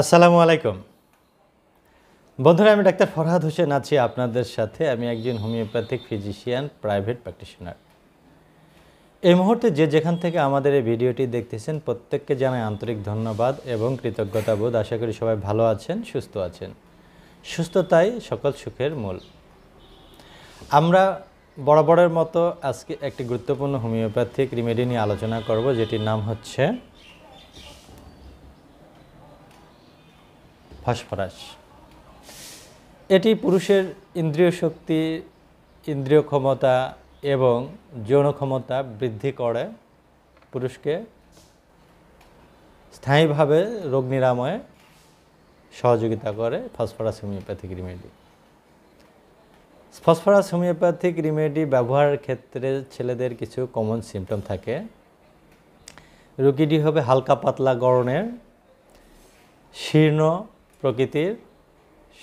আসসালামু আলাইকুম বন্ধুরা আমি ডাক্তার ফরহাদ হোসেন আছি আপনাদের সাথে আমি একজন হোমিওপ্যাথিক ফিজিশিয়ান প্রাইভেট প্র্যাকটিশনার এই মুহূর্তে যে যেখান থেকে আমাদের এই ভিডিওটি দেখতেছেন প্রত্যেককে জানাই আন্তরিক ধন্যবাদ এবং কৃতজ্ঞতা বোধ আশা করি সবাই ভালো আছেন সুস্থ আছেন সুস্থতাই সকল সুখের মূল আমরা বরাবরের মতো আজকে একটি গুরুত্বপূর্ণ হোমিওপ্যাথিক রিমেডি নিয়ে আলোচনা করব যেটির নাম হচ্ছে ফসফরাস এটি পুরুষের ইন্দ্রিয় শক্তি ইন্দ্রিয় ক্ষমতা এবং যৌন ক্ষমতা বৃদ্ধি করে পুরুষকে স্থায়ীভাবে রোগ নিরাময়ে সহযোগিতা করে phosphorus homeopathic remedy phosphorus homeopathic remedy ব্যবহারের ক্ষেত্রে ছেলেদের কিছু কমন সিমটম থাকে রোগীটি হবে হালকা পাতলা গরণের শীর্ণ প্রকৃতির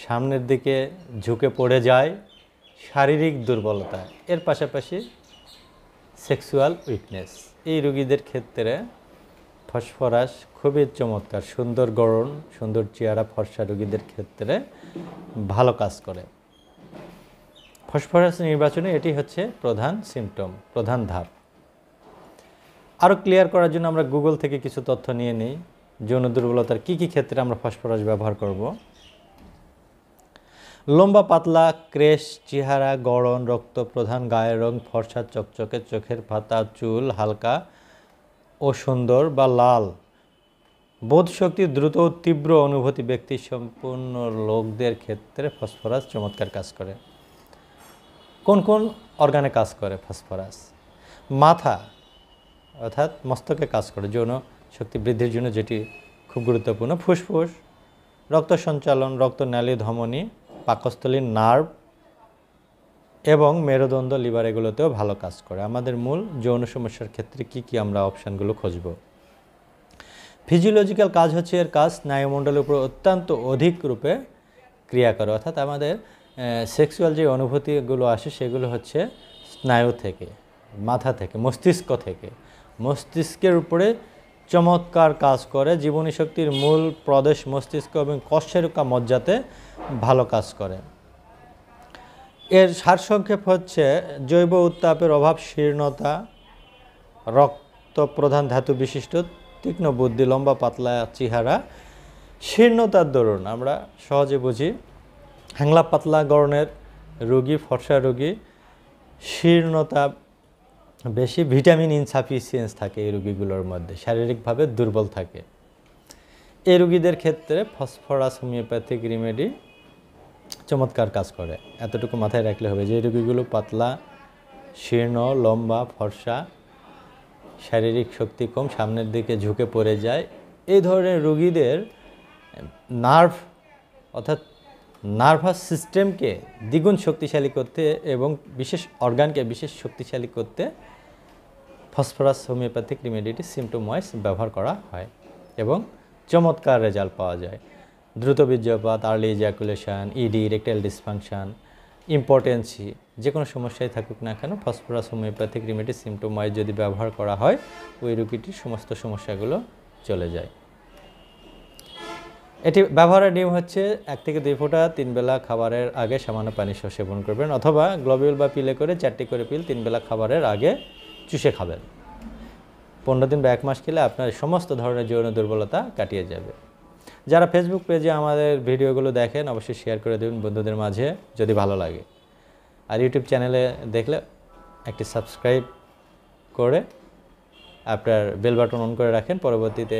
সামনের দিকে ঝুঁকে পড়ে যায় শারীরিক দুর্বলতা এর পাশাপাশি সেক্সুয়াল উইকনেস এই রুগীদের ক্ষেত্রে ফসফরাস খুবই চমৎকার সুন্দর গড়ন সুন্দর চেহারা ফর্সা রুগীদের ক্ষেত্রে ভালো কাজ করে ফসফরাস নির্বাচনে এটি হচ্ছে প্রধান সিমটম প্রধান ধাপ আরও ক্লিয়ার করার জন্য আমরা গুগল থেকে কিছু তথ্য নিয়ে নিই যৌন দুর্বলতার কী কী ক্ষেত্রে আমরা ফসফরাস ব্যবহার করব লম্বা পাতলা ক্রেশ চেহারা গড়ন রক্ত প্রধান গায়ের রং ফর্সা চকচকে চোখের পাতা চুল হালকা ও সুন্দর বা লাল বোধশক্তি দ্রুত ও তীব্র অনুভূতি ব্যক্তি সম্পূর্ণ লোকদের ক্ষেত্রে ফসফরাস চমৎকার কাজ করে কোন কোন অর্গানে কাজ করে ফসফরাস মাথা অর্থাৎ মস্তকে কাজ করে যৌন শক্তি বৃদ্ধির জন্য যেটি খুব গুরুত্বপূর্ণ ফুসফুস রক্ত সঞ্চালন রক্ত নালী ধমনী পাকস্থলীর নার্ভ এবং মেরুদণ্ড লিভার এগুলোতেও ভালো কাজ করে আমাদের মূল যৌন সমস্যার ক্ষেত্রে কি কি আমরা অপশানগুলো খুঁজব ফিজিওলজিক্যাল কাজ হচ্ছে এর কাজ স্নায়ুমণ্ডলের উপর অত্যন্ত অধিক রূপে ক্রিয়া করে অর্থাৎ আমাদের সেক্সুয়াল যে অনুভূতিগুলো আসে সেগুলো হচ্ছে স্নায়ু থেকে মাথা থেকে মস্তিষ্ক থেকে মস্তিষ্কের উপরে চমৎকার কাজ করে জীবনী শক্তির মূল প্রদেশ মস্তিষ্ক এবং কষ্টেরুকা মজ্জাতে ভালো কাজ করে এর সারসংক্ষেপ হচ্ছে জৈব উত্তাপের অভাব শীর্ণতা রক্ত প্রধান ধাতু বিশিষ্ট তীক্ষ্ণ বুদ্ধি লম্বা পাতলা চেহারা শীর্ণতার দরুন আমরা সহজে বুঝি হ্যাংলা পাতলা গরণের রোগী ফর্সা রোগী শীর্ণতা বেশি ভিটামিন ইনসাফিসিয়েন্স থাকে এই রুগীগুলোর মধ্যে শারীরিকভাবে দুর্বল থাকে এই রুগীদের ক্ষেত্রে ফসফরাস হোমিওপ্যাথিক রিমেডি চমৎকার কাজ করে এতটুকু মাথায় রাখলে হবে যে রুগীগুলো পাতলা শীর্ণ লম্বা ফর্সা শারীরিক শক্তি কম সামনের দিকে ঝুঁকে পড়ে যায় এই ধরনের রুগীদের নার্ভ অর্থাৎ নার্ভাস সিস্টেমকে দ্বিগুণ শক্তিশালী করতে এবং বিশেষ অর্গানকে বিশেষ শক্তিশালী করতে ফসফরাস হোমিওপ্যাথিক রিমেডিটি সিমটোময়েস ব্যবহার করা হয় এবং চমৎকার রেজাল্ট পাওয়া যায় দ্রুত বীর্যপাত early ejaculation ED erectile dysfunction impotency যে কোনো সমস্যায় থাকুক না কেন ফসফরাস হোমিওপ্যাথিক রিমেডি সিমটোময় যদি ব্যবহার করা হয় ওই রুগীটির সমস্ত সমস্যাগুলো চলে যায় এটি ব্যবহারের নিয়ম হচ্ছে এক থেকে দুই ফোঁটা তিন বেলা খাবারের আগে সামান্য পানি সহ সেবন করবেন অথবা গ্লোবিউল বা পিলে করে চারটি করে পিল তিন বেলা খাবারের আগে চুষে খাবেন পনেরো দিন বা এক মাস খেলে আপনার সমস্ত ধরনের যৌন দুর্বলতা কাটিয়ে যাবে যারা ফেসবুক পেজে আমাদের ভিডিওগুলো দেখেন অবশ্যই শেয়ার করে দেবেন বন্ধুদের মাঝে যদি ভালো লাগে আর ইউটিউব চ্যানেলে দেখলে একটি সাবস্ক্রাইব করে আপনার বেল বাটন অন করে রাখেন পরবর্তীতে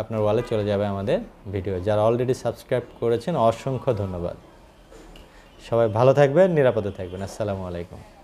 আপনার ওয়ালে চলে যাবে আমাদের ভিডিও যারা অলরেডি সাবস্ক্রাইব করেছেন অসংখ্য ধন্যবাদ সবাই ভালো থাকবেন নিরাপদে থাকবেন আসসালামু আলাইকুম